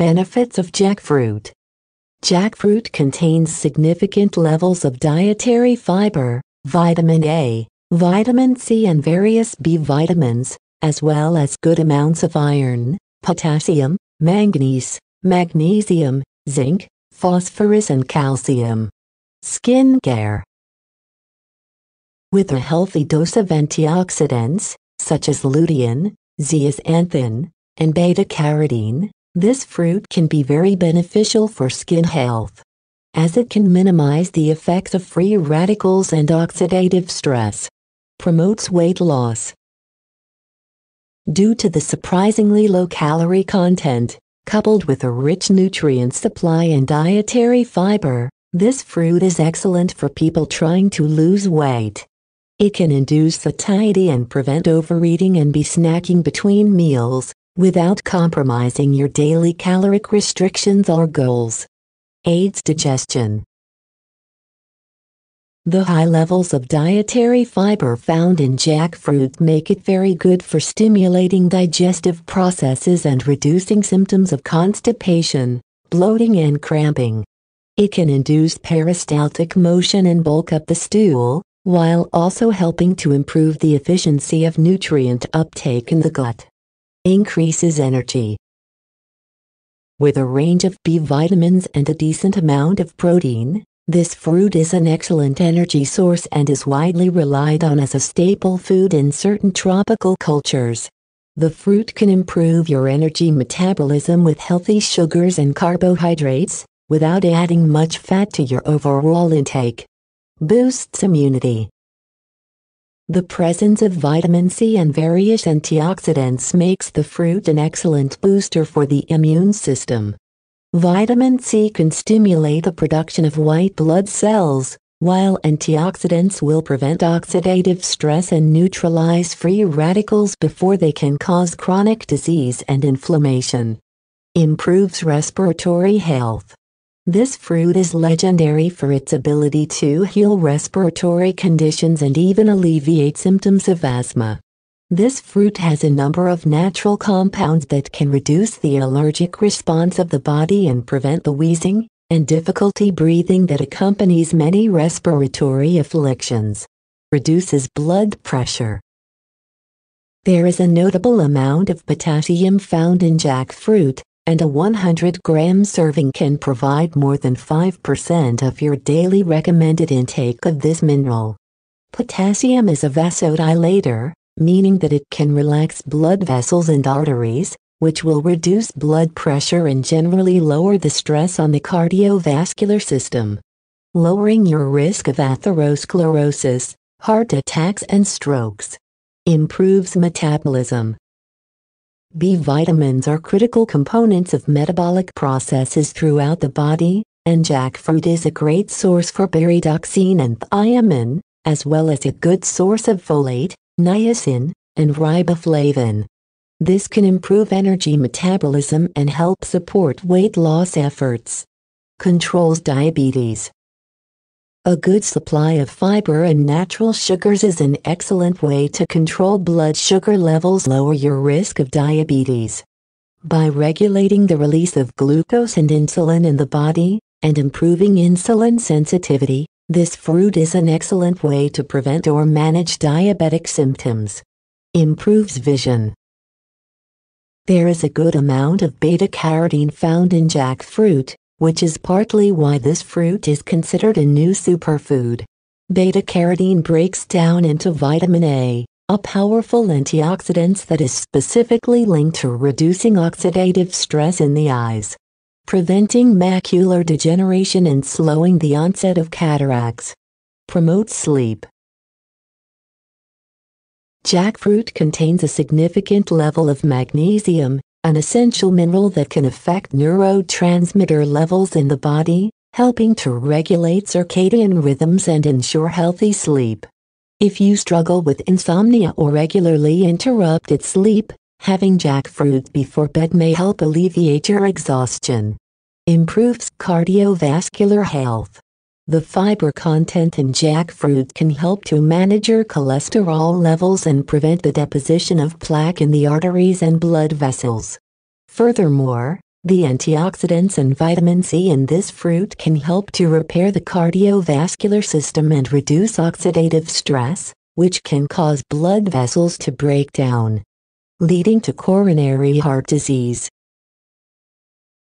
Benefits of jackfruit. Jackfruit contains significant levels of dietary fiber, vitamin A, vitamin C and various B vitamins, as well as good amounts of iron, potassium, manganese, magnesium, zinc, phosphorus and calcium. Skin care. With a healthy dose of antioxidants, such as lutein, zeaxanthin, and beta-carotene, this fruit can be very beneficial for skin health, as it can minimize the effects of free radicals and oxidative stress, promotes weight loss. Due to the surprisingly low calorie content, coupled with a rich nutrient supply and dietary fiber, this fruit is excellent for people trying to lose weight. It can induce satiety and prevent overeating and be snacking between meals, without compromising your daily caloric restrictions or goals. Aids digestion. The high levels of dietary fiber found in jackfruit make it very good for stimulating digestive processes and reducing symptoms of constipation, bloating and cramping. It can induce peristaltic motion and bulk up the stool, while also helping to improve the efficiency of nutrient uptake in the gut increases energy. With a range of B vitamins and a decent amount of protein, this fruit is an excellent energy source and is widely relied on as a staple food in certain tropical cultures. The fruit can improve your energy metabolism with healthy sugars and carbohydrates, without adding much fat to your overall intake. Boosts immunity. The presence of vitamin C and various antioxidants makes the fruit an excellent booster for the immune system. Vitamin C can stimulate the production of white blood cells, while antioxidants will prevent oxidative stress and neutralize free radicals before they can cause chronic disease and inflammation. Improves respiratory health. This fruit is legendary for its ability to heal respiratory conditions and even alleviate symptoms of asthma. This fruit has a number of natural compounds that can reduce the allergic response of the body and prevent the wheezing and difficulty breathing that accompanies many respiratory afflictions. Reduces blood pressure. There is a notable amount of potassium found in jackfruit, and a 100-gram serving can provide more than 5% of your daily recommended intake of this mineral. Potassium is a vasodilator, meaning that it can relax blood vessels and arteries, which will reduce blood pressure and generally lower the stress on the cardiovascular system. Lowering your risk of atherosclerosis, heart attacks and strokes. Improves metabolism, B vitamins are critical components of metabolic processes throughout the body, and jackfruit is a great source for pyridoxine and thiamine, as well as a good source of folate, niacin, and riboflavin. This can improve energy metabolism and help support weight loss efforts. Controls diabetes. A good supply of fiber and natural sugars is an excellent way to control blood sugar levels lower your risk of diabetes. By regulating the release of glucose and insulin in the body, and improving insulin sensitivity, this fruit is an excellent way to prevent or manage diabetic symptoms. Improves vision. There is a good amount of beta carotene found in jackfruit, which is partly why this fruit is considered a new superfood. Beta-carotene breaks down into vitamin A, a powerful antioxidant that is specifically linked to reducing oxidative stress in the eyes, preventing macular degeneration and slowing the onset of cataracts. Promotes sleep. Jackfruit contains a significant level of magnesium, an essential mineral that can affect neurotransmitter levels in the body, helping to regulate circadian rhythms and ensure healthy sleep. If you struggle with insomnia or regularly interrupted sleep, having jackfruit before bed may help alleviate your exhaustion. Improves cardiovascular health. The fiber content in jackfruit can help to manage your cholesterol levels and prevent the deposition of plaque in the arteries and blood vessels. Furthermore, the antioxidants and vitamin C in this fruit can help to repair the cardiovascular system and reduce oxidative stress, which can cause blood vessels to break down, leading to coronary heart disease.